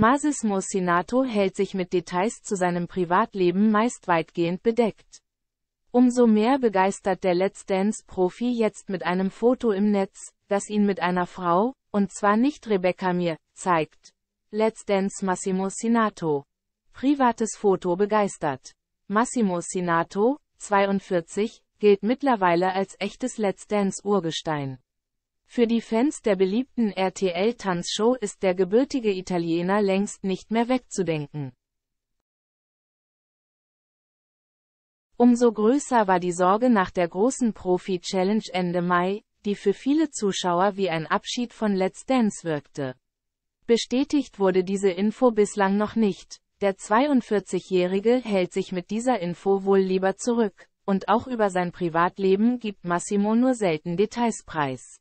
Masis Mursinato hält sich mit Details zu seinem Privatleben meist weitgehend bedeckt. Umso mehr begeistert der Let's Dance-Profi jetzt mit einem Foto im Netz, das ihn mit einer Frau, und zwar nicht Rebecca Mir, zeigt. Let's Dance Massimo Sinato. Privates Foto begeistert. Massimo Sinato, 42, gilt mittlerweile als echtes Let's Dance-Urgestein. Für die Fans der beliebten RTL-Tanzshow ist der gebürtige Italiener längst nicht mehr wegzudenken. Umso größer war die Sorge nach der großen Profi-Challenge Ende Mai, die für viele Zuschauer wie ein Abschied von Let's Dance wirkte. Bestätigt wurde diese Info bislang noch nicht. Der 42-Jährige hält sich mit dieser Info wohl lieber zurück, und auch über sein Privatleben gibt Massimo nur selten Details preis.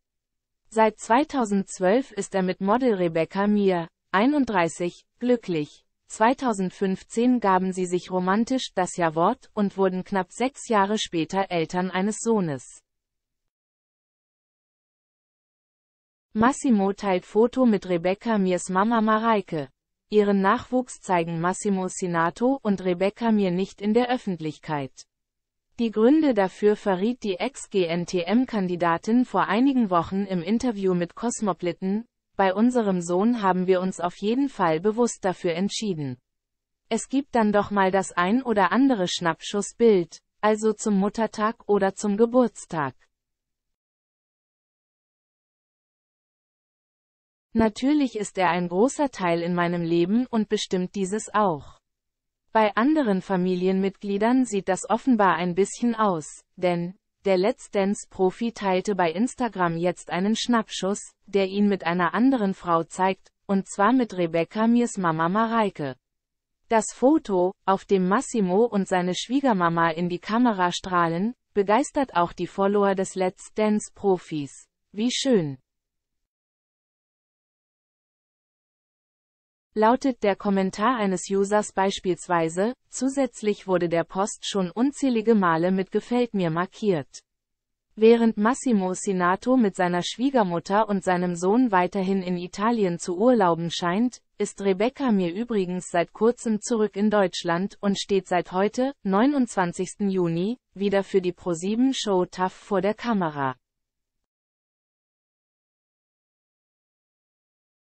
Seit 2012 ist er mit Model Rebecca Mir, 31, glücklich. 2015 gaben sie sich romantisch das Ja-Wort und wurden knapp sechs Jahre später Eltern eines Sohnes. Massimo teilt Foto mit Rebecca Mirs Mama Mareike. Ihren Nachwuchs zeigen Massimo Sinato und Rebecca Mir nicht in der Öffentlichkeit. Die Gründe dafür verriet die Ex-GNTM-Kandidatin vor einigen Wochen im Interview mit Cosmopolitan, bei unserem Sohn haben wir uns auf jeden Fall bewusst dafür entschieden. Es gibt dann doch mal das ein oder andere Schnappschussbild, also zum Muttertag oder zum Geburtstag. Natürlich ist er ein großer Teil in meinem Leben und bestimmt dieses auch. Bei anderen Familienmitgliedern sieht das offenbar ein bisschen aus, denn der Let's Dance-Profi teilte bei Instagram jetzt einen Schnappschuss, der ihn mit einer anderen Frau zeigt, und zwar mit Rebecca Mirs Mama Mareike. Das Foto, auf dem Massimo und seine Schwiegermama in die Kamera strahlen, begeistert auch die Follower des Let's Dance-Profis. Wie schön! lautet der Kommentar eines Users beispielsweise, zusätzlich wurde der Post schon unzählige Male mit Gefällt mir markiert. Während Massimo Sinato mit seiner Schwiegermutter und seinem Sohn weiterhin in Italien zu urlauben scheint, ist Rebecca mir übrigens seit kurzem zurück in Deutschland und steht seit heute, 29. Juni, wieder für die ProSieben Show TAF vor der Kamera.